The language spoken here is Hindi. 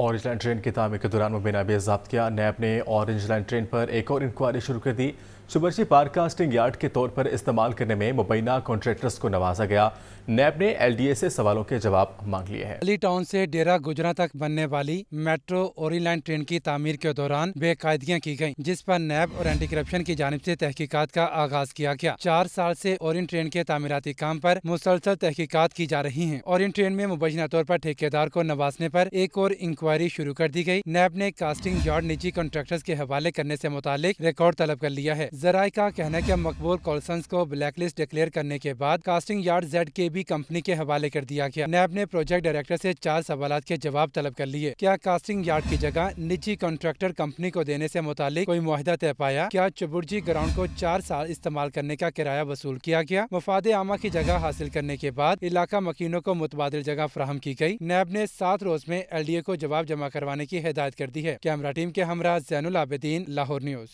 ऑरेंज लाइन ट्रेन की तामीर के दौरान मुबीना भी जब्त किया नैब ने ऑरेंज लाइन ट्रेन पर एक और इंक्वायरी शुरू कर दी सुबर्शी पार्क कास्टिंग यार्ड के तौर पर इस्तेमाल करने में मुबैना कॉन्ट्रेक्टर्स को नवाजा गया नैब ने एलडीए से सवालों के जवाब मांग लिए हैं अली टाउन से डेरा गुजरा तक बनने वाली मेट्रो ओरी लाइन ट्रेन की तामीर के दौरान बेकायदगियां की गयी जिस पर नैब और एंटी करप्शन की जानब ऐसी तहकीकत का आगाज किया गया चार साल ऐसी इन ट्रेन के तमीराती काम आरोप मुसलसल तहकीकत की जा रही है और इन ट्रेन में मुबैना तौर आरोप ठेकेदार को नवाजने आरोप एक और इंक्वायरी शुरू कर दी गयी नैब ने कास्टिंग यार्ड निजी कॉन्ट्रेक्टर्स के हवाले करने ऐसी मुतालिक रिकॉर्ड तलब कर लिया है जराय का कहना है कि मकबूल कॉलसन को ब्लैक लिस्ट डिक्लेयर करने के बाद casting yard Z K B company के हवाले कर दिया गया नैब ने प्रोजेक्ट डायरेक्टर से चार सवाल के जवाब तलब कर लिए क्या कास्टिंग यार्ड की जगह निजी कॉन्ट्रैक्टर कंपनी को देने ऐसी मुतालिक कोई माहिदा तय पाया क्या चबुर्जी ग्राउंड को चार साल इस्तेमाल करने का किराया वसूल किया गया मफाद आमा की जगह हासिल करने के बाद इलाका मकीनों को मुतबाद जगह फ्राहम की गयी नैब ने सात रोज में एल डी ए को जवाब जमा करवाने की हिदायत कर दी है कैमरा टीम के हमरा जैन आबेदीन लाहौर न्यूज